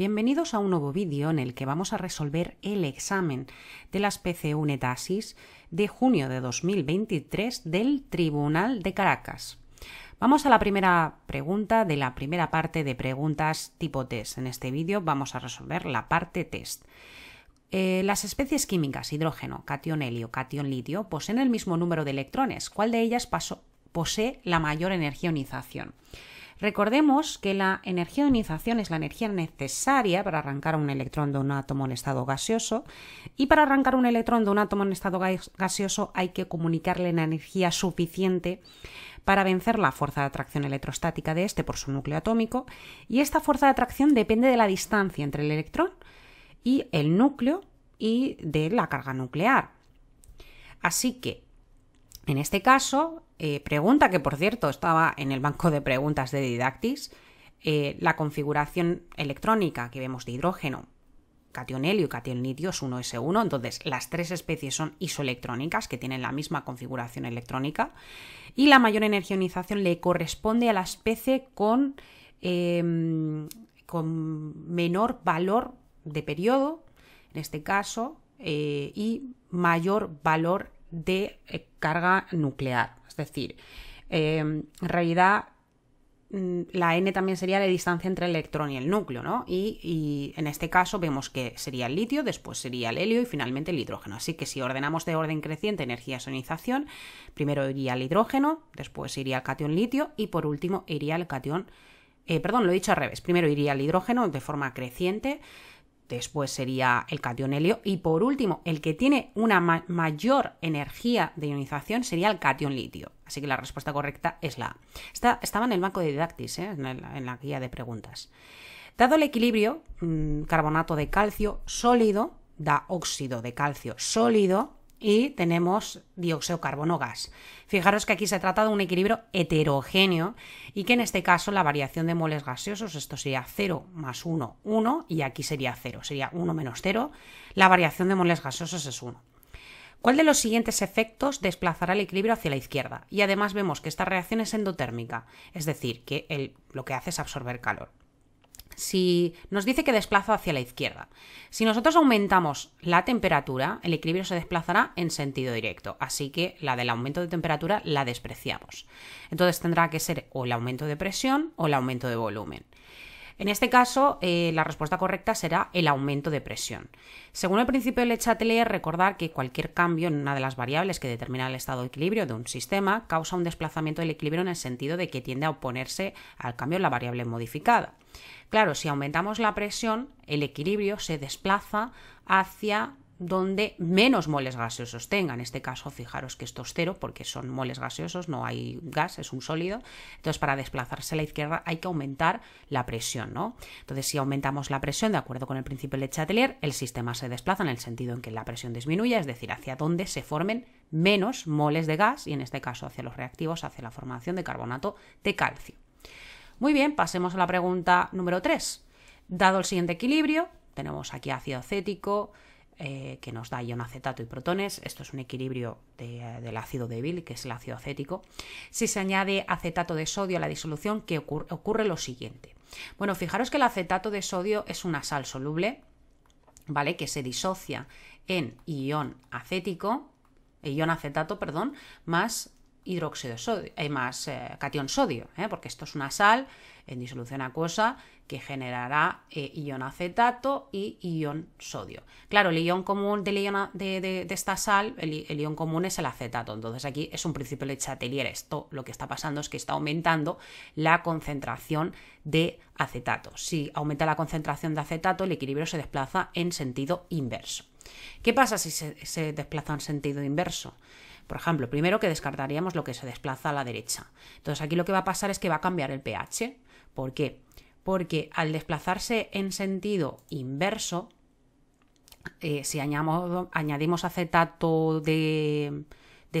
bienvenidos a un nuevo vídeo en el que vamos a resolver el examen de las PCUNetasis Unetasis de junio de 2023 del Tribunal de Caracas. Vamos a la primera pregunta de la primera parte de preguntas tipo test. En este vídeo vamos a resolver la parte test. Eh, las especies químicas hidrógeno, cation helio, cation litio poseen el mismo número de electrones. ¿Cuál de ellas posee la mayor energía ionización? Recordemos que la energía de ionización es la energía necesaria para arrancar un electrón de un átomo en estado gaseoso y para arrancar un electrón de un átomo en estado gaseoso hay que comunicarle la energía suficiente para vencer la fuerza de atracción electrostática de este por su núcleo atómico y esta fuerza de atracción depende de la distancia entre el electrón y el núcleo y de la carga nuclear. Así que, en este caso, eh, pregunta, que por cierto estaba en el banco de preguntas de Didactis, eh, la configuración electrónica que vemos de hidrógeno, cationelio y cationitio es 1S1, entonces las tres especies son isoelectrónicas que tienen la misma configuración electrónica y la mayor energía le corresponde a la especie con, em, con menor valor de periodo, en este caso, eh, y mayor valor de eh, carga nuclear. Es decir, em, en realidad mm, la n también sería la distancia entre el electrón y el núcleo, ¿no? Y, en este caso vemos que sería el litio, después sería el helio y finalmente el hidrógeno. Así que si ordenamos de orden creciente energía sonización, primero iría el hidrógeno, después iría el cation litio y por último iría el cation... Eh, perdón, lo he dicho al revés. Primero iría el hidrógeno de forma creciente, después sería el cation helio y por último, el que tiene una mayor energía de ionización sería el cation litio. Así que la respuesta correcta es la A. estaba en el banco de Didactis, ¿eh? en, la guía de preguntas. Dado el equilibrio, mm, carbonato de calcio sólido da óxido de calcio sólido y tenemos dióxido carbono gas. Fijaros que aquí se trata de un equilibrio heterogéneo y que en este caso la variación de moles gaseosos, esto sería 0 más 1, 1 y aquí sería 0, sería 1 menos 0, la variación de moles gaseosos es 1. ¿Cuál de los siguientes efectos desplazará el equilibrio hacia la izquierda? Y además vemos que esta reacción es endotérmica, es decir, que lo que hace es absorber calor si nos dice que desplaza hacia la izquierda. Si nosotros aumentamos la temperatura, el equilibrio se desplazará en sentido directo, así que la del aumento de temperatura la despreciamos. Entonces tendrá que ser o el aumento de presión o el aumento de volumen. En este caso, eh, la respuesta correcta será el aumento de presión. Según el principio de Le Chatelier, recordar que cualquier cambio en una de las variables que determina el estado de equilibrio de un sistema causa un desplazamiento del equilibrio en el sentido de que tiende a oponerse al cambio en la variable modificada. Claro, si aumentamos la presión, el equilibrio se desplaza hacia donde menos moles gaseosos tenga. En este caso, fijaros que esto es cero porque son moles gaseosos, no hay gas, es un sólido. Entonces, para desplazarse a la izquierda hay que aumentar la presión, ¿no? Entonces, si aumentamos la presión de acuerdo con el principio de Chatelier, el sistema se desplaza en el sentido en que la presión disminuye, es decir, hacia donde se formen menos moles de gas y en este caso hacia los reactivos, hacia la formación de carbonato de calcio. Muy bien, pasemos a la pregunta número 3. Dado el siguiente equilibrio, tenemos aquí ácido acético, eh, que nos da ion acetato y protones. Esto es un equilibrio eh, del ácido débil, que es el ácido acético. Si se añade acetato de sodio a la disolución, que ocurre? lo siguiente. Bueno, fijaros que el acetato de sodio es una sal soluble, ¿vale? Que se disocia en ion acético, ion acetato, perdón, más hidróxido de sodio, hay más eh, cation sodio, ¿eh? porque esto es una sal en disolución acuosa que generará eh, ion acetato y ion sodio. Claro, el ion común de, esta sal, el, ion común es el acetato, entonces aquí es un principio de Chatelier. Esto lo que está pasando es que está aumentando la concentración de acetato. Si aumenta la concentración de acetato, el equilibrio se desplaza en sentido inverso. ¿Qué pasa si se desplaza en sentido inverso? Por ejemplo, primero que descartaríamos lo que se desplaza a la derecha. Entonces aquí lo que va a pasar es que va a cambiar el pH. ¿Por qué? Porque al desplazarse en sentido inverso, eh, si añadimos, acetato de,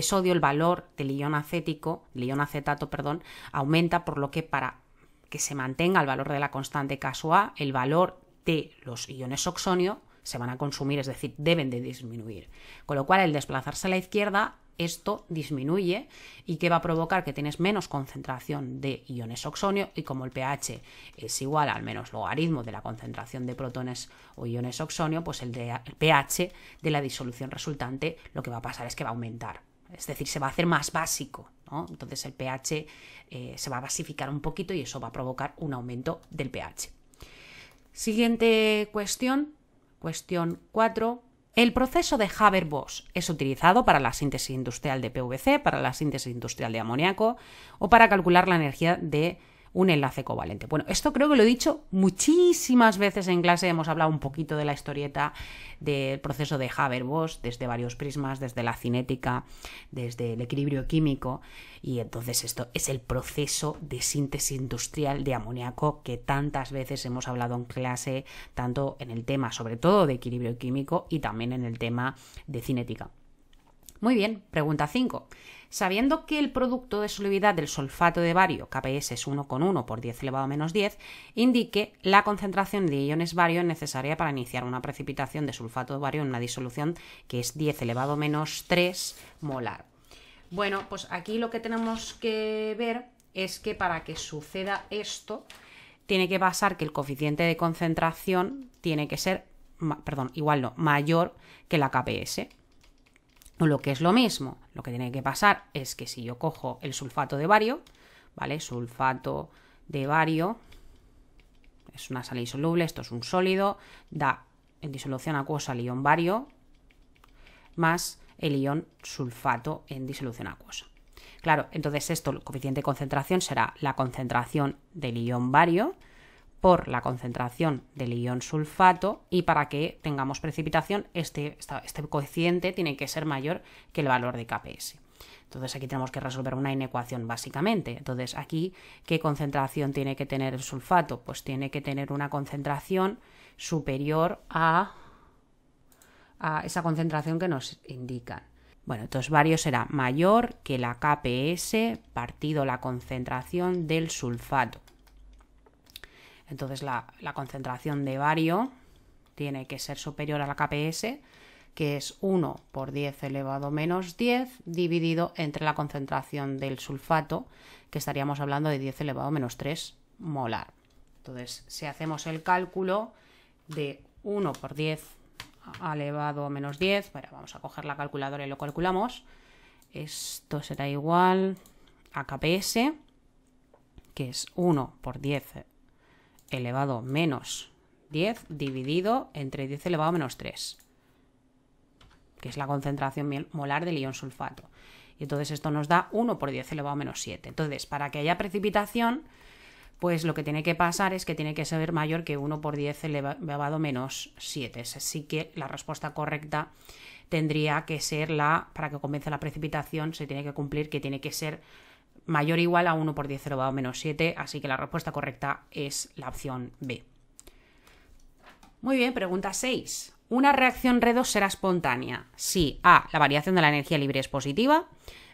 sodio, el valor del ion acético, acetato, perdón, aumenta, por lo que para que se mantenga el valor de la constante caso A, el valor de los iones oxonio se van a consumir, es decir, deben de disminuir. Con lo cual, el desplazarse a la izquierda esto disminuye y que va a provocar que tienes menos concentración de iones oxonio y como el pH es igual al menos logaritmo de la concentración de protones o iones oxonio, pues el, pH de la disolución resultante lo que va a pasar es que va a aumentar. Es decir, se va a hacer más básico, Entonces el pH eh, se va a basificar un poquito y eso va a provocar un aumento del pH. Siguiente cuestión, cuestión 4. El proceso de Haber-Bosch es utilizado para la síntesis industrial de PVC, para la síntesis industrial de amoníaco o para calcular la energía de un enlace covalente. Bueno, esto creo que lo he dicho muchísimas veces en clase, hemos hablado un poquito de la historieta del proceso de Haber-Bosch desde varios prismas, desde la cinética, desde el equilibrio químico, y entonces esto es el proceso de síntesis industrial de amoníaco que tantas veces hemos hablado en clase, tanto en el tema sobre todo de equilibrio químico y también en el tema de cinética. Muy bien, pregunta 5 sabiendo que el producto de solubilidad del sulfato de bario, KPS es 1,1 por 10 elevado a menos 10, indique la concentración de iones bario necesaria para iniciar una precipitación de sulfato de bario en una disolución que es 10 elevado a menos 3 molar. Bueno, pues aquí lo que tenemos que ver es que para que suceda esto, tiene que pasar que el coeficiente de concentración tiene que ser, perdón, igual no, mayor que la KPS. O lo que es lo mismo, lo que tiene que pasar es que si yo cojo el sulfato de bario, ¿vale? Sulfato de bario es una sal insoluble, esto es un sólido, da en disolución acuosa el ion bario más el ion sulfato en disolución acuosa. Claro, entonces esto, el coeficiente de concentración será la concentración del ion bario por la concentración del ion sulfato y para que tengamos precipitación este, este coeficiente tiene que ser mayor que el valor de Kps. Entonces aquí tenemos que resolver una inecuación básicamente. Entonces aquí, ¿qué concentración tiene que tener el sulfato? Pues tiene que tener una concentración superior a, esa concentración que nos indican. Bueno, entonces varios será mayor que la KPS partido la concentración del sulfato. Entonces la, concentración de bario tiene que ser superior a la KPS, que es 1 por 10 elevado menos 10 dividido entre la concentración del sulfato, que estaríamos hablando de 10 elevado menos 3 molar. Entonces, si hacemos el cálculo de 1 por 10 elevado a menos 10, vamos a coger la calculadora y lo calculamos, esto será igual a KPS, que es 1 por 10 elevado menos 10 dividido entre 10 elevado a menos 3, que es la concentración molar del ion sulfato. Y entonces esto nos da 1 por 10 elevado a menos 7. Entonces, para que haya precipitación, pues lo que tiene que pasar es que tiene que ser mayor que 1 por 10 elevado a menos 7. Así que la respuesta correcta tendría que ser la, para que comience la precipitación, se tiene que cumplir que tiene que ser mayor o igual a 1 por 10 elevado a menos 7, así que la respuesta correcta es la opción B. Muy bien, pregunta 6. ¿Una reacción redox será espontánea? Si A, la variación de la energía libre es positiva,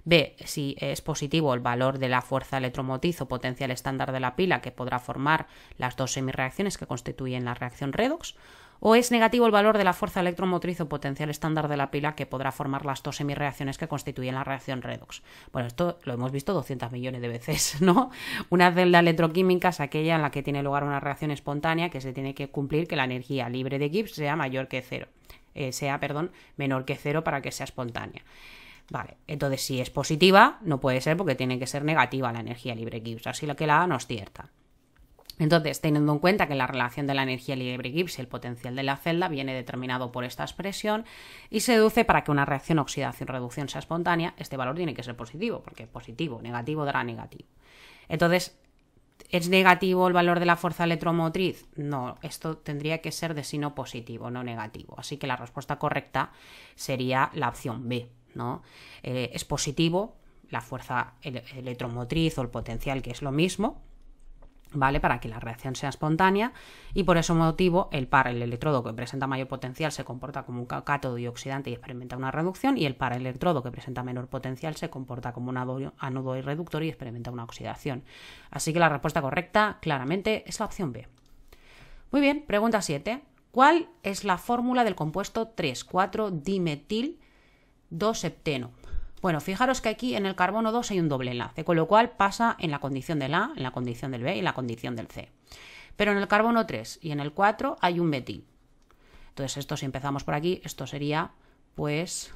B, si es positivo el valor de la fuerza electromotriz o potencial estándar de la pila que podrá formar las dos semirreacciones que constituyen la reacción redox, o es negativo el valor de la fuerza electromotriz o potencial estándar de la pila que podrá formar las dos semirreacciones que constituyen la reacción redox. Bueno, esto lo hemos visto 200 millones de veces, ¿no? Una celda electroquímica es aquella en la que tiene lugar una reacción espontánea que se tiene que cumplir que la energía libre de Gibbs sea mayor que cero, eh, sea, perdón, menor que cero para que sea espontánea. Vale, entonces si es positiva, no puede ser porque tiene que ser negativa la energía libre Gibbs, así que la A no es cierta. Entonces, teniendo en cuenta que la relación de la energía libre Gibbs y el potencial de la celda viene determinado por esta expresión y se deduce para que una reacción oxidación-reducción sea espontánea, este valor tiene que ser positivo, porque positivo, negativo dará negativo. Entonces, ¿es negativo el valor de la fuerza electromotriz? No, esto tendría que ser de signo positivo, no negativo. Así que la respuesta correcta sería la opción B, ¿no? Eh, es positivo la fuerza electromotriz o el potencial, que es lo mismo, ¿vale? Para que la reacción sea espontánea y por ese motivo el par, el electrodo que presenta mayor potencial se comporta como un cátodo y oxidante y experimenta una reducción y el par electrodo que presenta menor potencial se comporta como un anodo y reductor y experimenta una oxidación. Así que la respuesta correcta claramente es la opción B. Muy bien, pregunta 7. ¿Cuál es la fórmula del compuesto 3,4 dimetil 2 septeno? Bueno, fijaros que aquí en el carbono 2 hay un doble enlace, con lo cual pasa en la condición del A, en la condición del B y en la condición del C. Pero en el carbono 3 y en el 4 hay un metil. Entonces, esto si empezamos por aquí, esto sería pues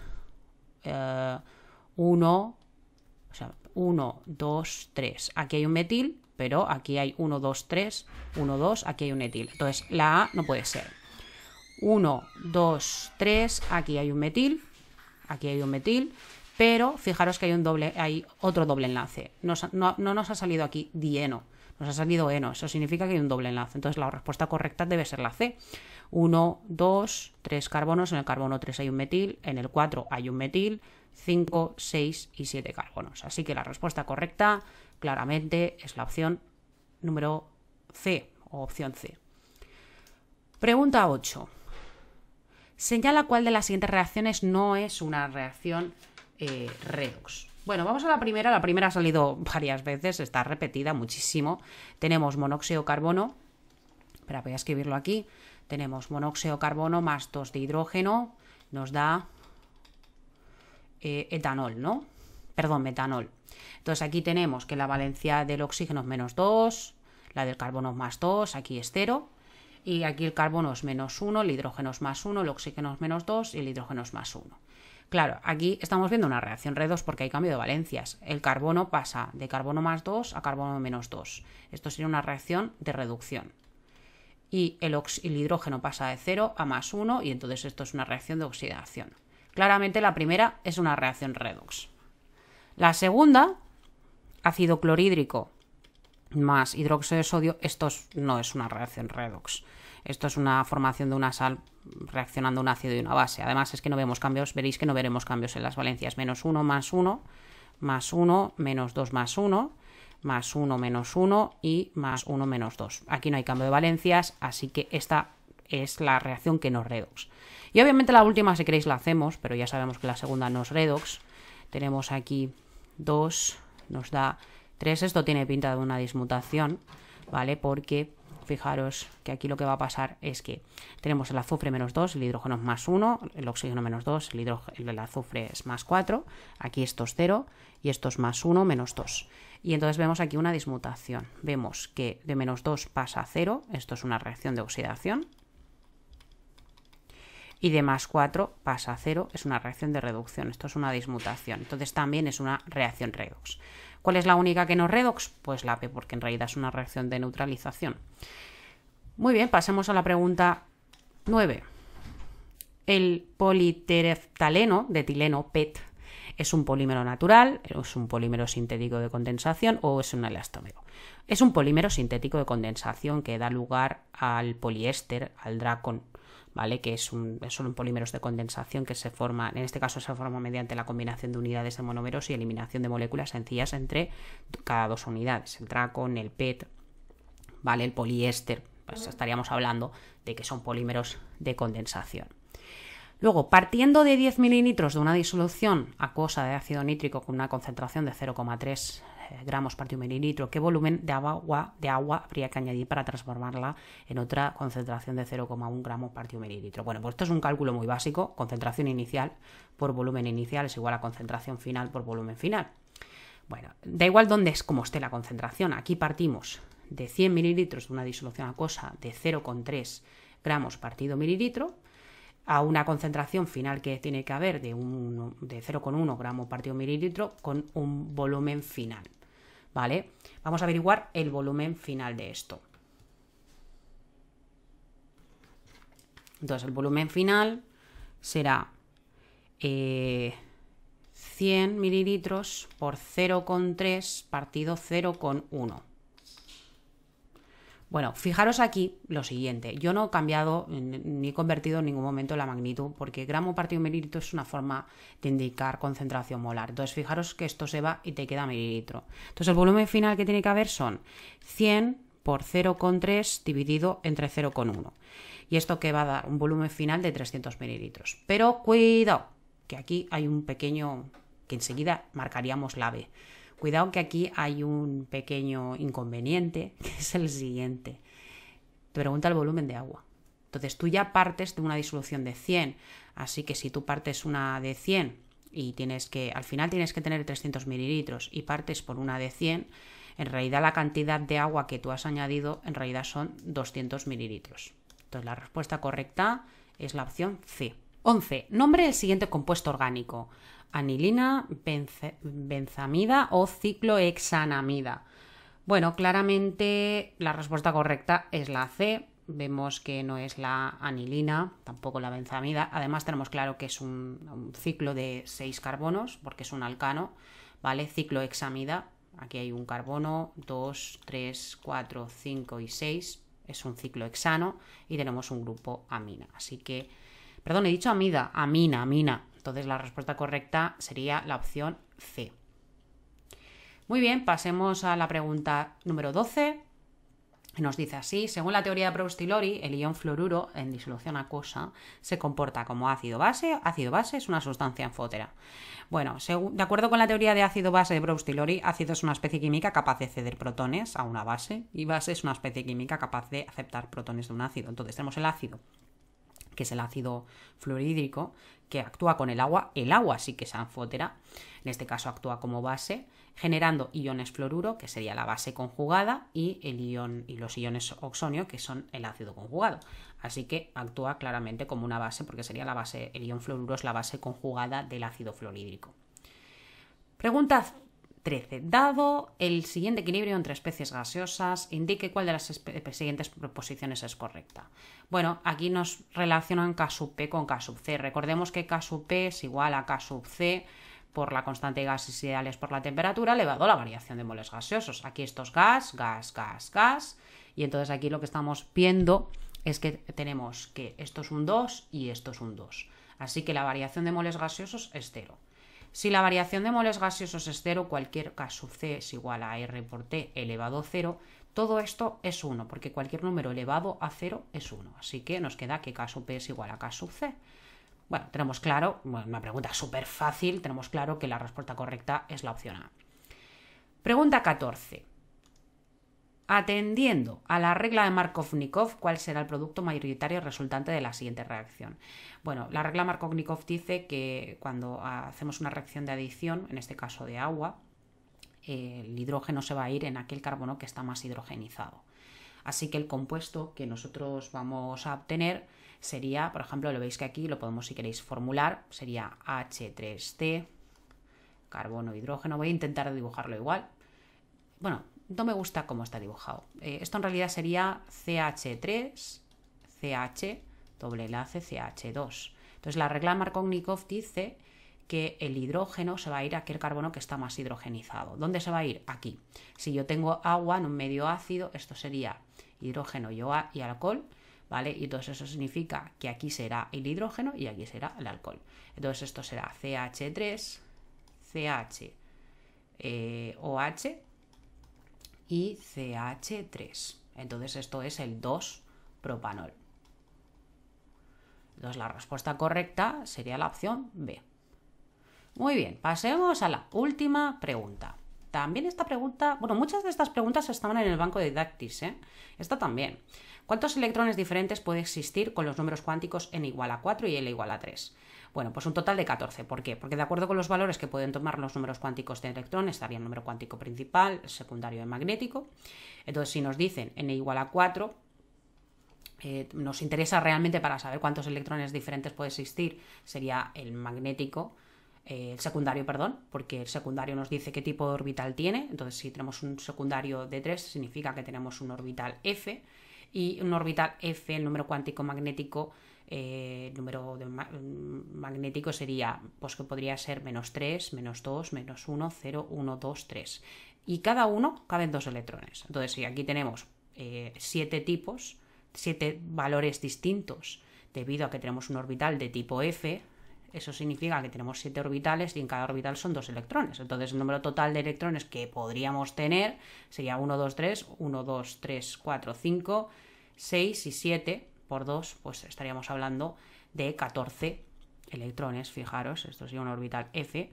1, eh, o sea, 1, 2, 3. Aquí hay un metil, pero aquí hay 1, 2, 3, 1, 2, aquí hay un etil. Entonces, la A no puede ser. 1, 2, 3, aquí hay un metil, aquí hay un metil, pero fijaros que hay un doble, hay otro doble enlace. no, no, nos ha salido aquí dieno, nos ha salido eno. Eso significa que hay un doble enlace. Entonces la respuesta correcta debe ser la C. 1, 2, 3 carbonos. En el carbono 3 hay un metil, en el 4 hay un metil, 5, 6 y 7 carbonos. Así que la respuesta correcta claramente es la opción número C o opción C. Pregunta 8. Señala cuál de las siguientes reacciones no es una reacción eh, bueno, vamos a la primera. La primera ha salido varias veces, está repetida muchísimo. Tenemos monóxido de carbono. Espera, voy a escribirlo aquí. Tenemos monóxido de carbono más 2 de hidrógeno. Nos da eh, etanol, ¿no? Perdón, metanol. Entonces aquí tenemos que la valencia del oxígeno es menos 2, la del carbono es más 2, aquí es 0. Y aquí el carbono es menos 1, el hidrógeno es más 1, el oxígeno es menos 2 y el hidrógeno es más 1. Claro, aquí estamos viendo una reacción redox porque hay cambio de valencias. El carbono pasa de carbono más 2 a carbono menos 2. Esto sería una reacción de reducción. Y el, hidrógeno pasa de 0 a más 1 y entonces esto es una reacción de oxidación. Claramente la primera es una reacción redox. La segunda, ácido clorhídrico más hidróxido de sodio, esto no es una reacción redox. Esto es una formación de una sal reaccionando un ácido y una base. Además es que no vemos cambios, veréis que no veremos cambios en las valencias. Menos 1 más 1, más 1, menos 2 más 1, más 1 menos 1 y más 1 menos 2. Aquí no hay cambio de valencias, así que esta es la reacción que nos redox. Y obviamente la última, si queréis, la hacemos, pero ya sabemos que la segunda nos redox. Tenemos aquí 2, nos da 3. Esto tiene pinta de una dismutación, ¿vale? Porque fijaros que aquí lo que va a pasar es que tenemos el azufre menos 2, el hidrógeno es más 1, el oxígeno menos 2, el, el azufre es más 4, aquí esto es 0 y esto es más 1 menos 2. Y entonces vemos aquí una dismutación. Vemos que de menos 2 pasa a 0, esto es una reacción de oxidación, y de más 4 pasa a 0, es una reacción de reducción, esto es una dismutación, entonces también es una reacción redox. ¿Cuál es la única que no redox? Pues la P, porque en realidad es una reacción de neutralización. Muy bien, pasemos a la pregunta 9. El politereftaleno, de tileno, PET, ¿Es un polímero natural? ¿Es un polímero sintético de condensación? ¿O es un elastómero? Es un polímero sintético de condensación que da lugar al poliéster, al dracón, ¿vale? Que es un, son polímeros de condensación que se forman, en este caso se forma mediante la combinación de unidades de monómeros y eliminación de moléculas sencillas entre cada dos unidades, el dracon, el PET, ¿vale? El poliéster, pues, estaríamos hablando de que son polímeros de condensación. Luego, partiendo de 10 mililitros de una disolución acuosa de ácido nítrico con una concentración de 0,3 eh, gramos partido mililitro, ¿qué volumen de agua, de agua habría que añadir para transformarla en otra concentración de 0,1 gramos partido mililitro? Bueno, pues esto es un cálculo muy básico, concentración inicial por volumen inicial es igual a concentración final por volumen final. Bueno, da igual dónde es como esté la concentración, aquí partimos de 100 mililitros de una disolución acuosa de 0,3 gramos partido mililitro, a una concentración final que tiene que haber de, de 0,1 gramo partido mililitro con un volumen final. ¿Vale? Vamos a averiguar el volumen final de esto. Entonces, el volumen final será 100 eh, mililitros por 0,3 partido 0,1. Bueno, fijaros aquí lo siguiente. Yo no he cambiado ni he convertido en ningún momento la magnitud porque gramo partido mililitro es una forma de indicar concentración molar. Entonces, fijaros que esto se va y te queda mililitro. Entonces, el volumen final que tiene que haber son 100 por 0,3 dividido entre 0,1. Y esto que va a dar un volumen final de 300 mililitros. Pero cuidado, que aquí hay un pequeño que enseguida marcaríamos la B. Cuidado que aquí hay un pequeño inconveniente, que es el siguiente. Te pregunta el volumen de agua. Entonces tú ya partes de una disolución de 100, así que si tú partes una de 100 y tienes que, al final tienes que tener 300 mililitros y partes por una de 100, en realidad la cantidad de agua que tú has añadido en realidad son 200 mililitros. Entonces la respuesta correcta es la opción C. 11. Nombre el siguiente compuesto orgánico anilina, benzamida o ciclohexanamida. Bueno, claramente la respuesta correcta es la C. Vemos que no es la anilina, tampoco la benzamida. Además tenemos claro que es un, ciclo de seis carbonos, porque es un alcano, ¿vale? Ciclohexamida. Aquí hay un carbono, 2, 3, 4, 5 y 6. Es un ciclohexano y tenemos un grupo amina. Así que, perdón, he dicho amida, amina, amina. Entonces la respuesta correcta sería la opción C. Muy bien, pasemos a la pregunta número 12. Nos dice así, según la teoría de Broustilori, el ion fluoruro en disolución acuosa se comporta como ácido-base. Ácido-base es una sustancia anfótera. Bueno, de acuerdo con la teoría de ácido-base de proust ácido es una especie química capaz de ceder protones a una base y base es una especie química capaz de aceptar protones de un ácido. Entonces tenemos el ácido, que es el ácido fluorhídrico, que actúa con el agua, el agua sí que es anfótera, en este caso actúa como base, generando iones fluoruro, que sería la base conjugada, y, el ion, y los iones oxonio, que son el ácido conjugado. Así que actúa claramente como una base, porque sería la base, el ion fluoruro es la base conjugada del ácido fluorhídrico. Pregunta 13. Dado el siguiente equilibrio entre especies gaseosas, indique cuál de las eh, siguientes proposiciones es correcta. Bueno, aquí nos relacionan K sub P con K sub C. Recordemos que K sub P es igual a K sub C por la constante de gases ideales por la temperatura elevado a la variación de moles gaseosos. Aquí esto es gas, gas, gas, gas. Y entonces aquí lo que estamos viendo es que tenemos que esto es un 2 y esto es un 2. Así que la variación de moles gaseosos es 0. Si la variación de moles gaseosos es cero, cualquier K sub C es igual a R por T elevado a 0, todo esto es 1, porque cualquier número elevado a 0 es 1. Así que nos queda que K sub P es igual a K sub C. Bueno, tenemos claro, una pregunta súper fácil, tenemos claro que la respuesta correcta es la opción A. Pregunta 14. Atendiendo a la regla de Markovnikov, ¿cuál será el producto mayoritario resultante de la siguiente reacción? Bueno, la regla Markovnikov dice que cuando hacemos una reacción de adición, en este caso de agua, el hidrógeno se va a ir en aquel carbono que está más hidrogenizado. Así que el compuesto que nosotros vamos a obtener sería, por ejemplo, lo veis que aquí lo podemos, si queréis, formular, sería H3C, carbono, hidrógeno. Voy a intentar dibujarlo igual. Bueno, no me gusta cómo está dibujado. Eh, esto en realidad sería CH3, CH, doble enlace, CH2. Entonces la regla Markovnikov dice que el hidrógeno se va a ir a aquel carbono que está más hidrogenizado. ¿Dónde se va a ir? Aquí. Si yo tengo agua en un medio ácido, esto sería hidrógeno y alcohol, ¿vale? Y entonces eso significa que aquí será el hidrógeno y aquí será el alcohol. Entonces esto será CH3, CH, eh, OH y CH3. Entonces esto es el 2-propanol. Entonces la respuesta correcta sería la opción B. Muy bien, pasemos a la última pregunta. También esta pregunta, bueno, muchas de estas preguntas estaban en el banco de Didactis, ¿eh? Esta también. ¿Cuántos electrones diferentes puede existir con los números cuánticos n igual a 4 y l igual a 3? Bueno, pues un total de 14. ¿Por qué? Porque de acuerdo con los valores que pueden tomar los números cuánticos de electrones, estaría el número cuántico principal, el secundario y magnético. Entonces, si nos dicen n igual a 4, eh, nos interesa realmente para saber cuántos electrones diferentes puede existir, sería el magnético, eh, el secundario, perdón, porque el secundario nos dice qué tipo de orbital tiene. Entonces, si tenemos un secundario de 3, significa que tenemos un orbital F. Y un orbital F, el número cuántico magnético, eh, el número magnético sería, pues que podría ser menos 3, menos 2, menos 1, 0, 1, 2, 3. Y cada uno caben dos electrones. Entonces, si aquí tenemos eh, siete tipos, siete valores distintos, debido a que tenemos un orbital de tipo F, eso significa que tenemos siete orbitales y en cada orbital son dos electrones. Entonces el número total de electrones que podríamos tener sería 1, 2, 3, 1, 2, 3, 4, 5, 6 y 7 por 2, pues estaríamos hablando de 14 electrones, fijaros, esto sería un orbital F,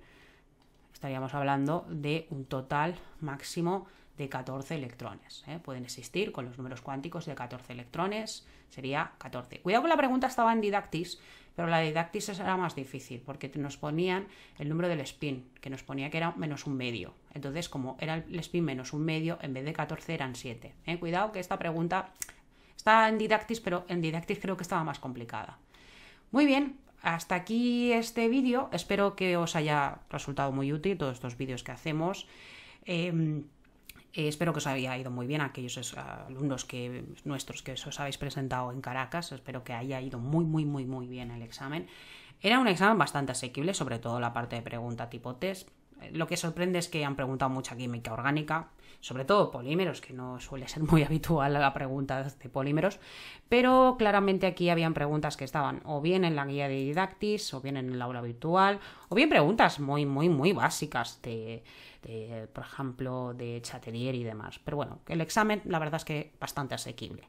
estaríamos hablando de un total máximo de 14 electrones. ¿eh? Pueden existir con los números cuánticos de 14 electrones, sería 14. Cuidado que la pregunta estaba en Didactis, pero la Didactis era más difícil porque nos ponían el número del spin, que nos ponía que era menos un medio. Entonces, como era el spin menos un medio, en vez de 14 eran 7. ¿eh? Cuidado que esta pregunta estaba en Didactis, pero en Didactis creo que estaba más complicada. Muy bien, hasta aquí este vídeo. Espero que os haya resultado muy útil todos estos vídeos que hacemos. Em, eh, espero que os haya ido muy bien aquellos alumnos que, nuestros que os habéis presentado en Caracas. Espero que haya ido muy, muy, muy, muy bien el examen. Era un examen bastante asequible, sobre todo la parte de pregunta tipo test. Eh, lo que sorprende es que han preguntado mucha química orgánica, sobre todo polímeros, que no suele ser muy habitual la pregunta de polímeros, pero claramente aquí habían preguntas que estaban o bien en la guía de Didactis, o bien en el aula virtual, o bien preguntas muy, muy, muy básicas de, por ejemplo, de Chatelier y demás. Pero bueno, el examen la verdad es que bastante asequible.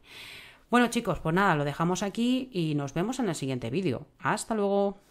Bueno chicos, pues nada, lo dejamos aquí y nos vemos en el siguiente vídeo. Hasta luego.